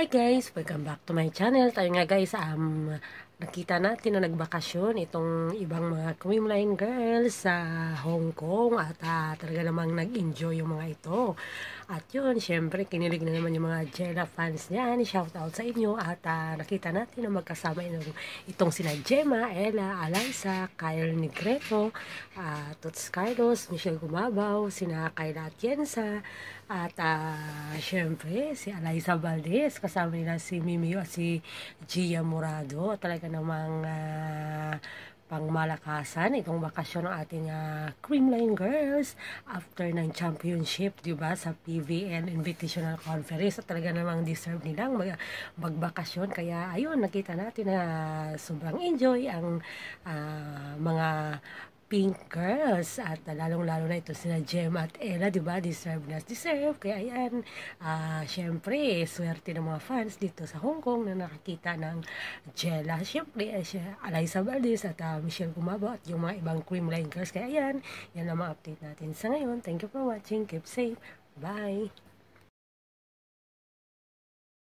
Hi guys! Welcome back to my channel. Tayo nga guys, um, nakita natin na nagbakasyon itong ibang mga Creamline girls sa Hong Kong at uh, talaga namang nag-enjoy yung mga ito. At yun, syempre, kinilig na naman yung mga Jella fans niyan. Shout out sa inyo at uh, nakita natin na magkasama itong, itong sina Gemma, Ella, Alansa, Kyle Negreto, uh, ah, Tots Carlos, Michelle Gumabaw, sina Kyle Atienza, at uh, syempre, si Alaysa Valdez, kasama nila si Mimio at si Gia Morado. Talaga namang uh, pangmalakasan itong bakasyon ng ating uh, Creamline Girls after ng championship, 'di ba, sa PVN Invitational Conference. At talaga namang deserve nilang mag magbakasyon kaya ayun, nakita natin na uh, sobrang enjoy ang uh, mga Pink Girls at uh, lalong-lalo na ito sina Gemma at Ella, 'di ba? Deserve na deserve. Kaya ayan, uh, syempre, swerte ng mga fans dito sa Hong Kong na nakakita ng Jella. Syempre, eh, siya, Alisa Valdez at uh, Michelle Gumabo at yung mga ibang Creamline Girls. Kaya ayan, yan ang mga update natin sa ngayon. Thank you for watching. Keep safe. Bye.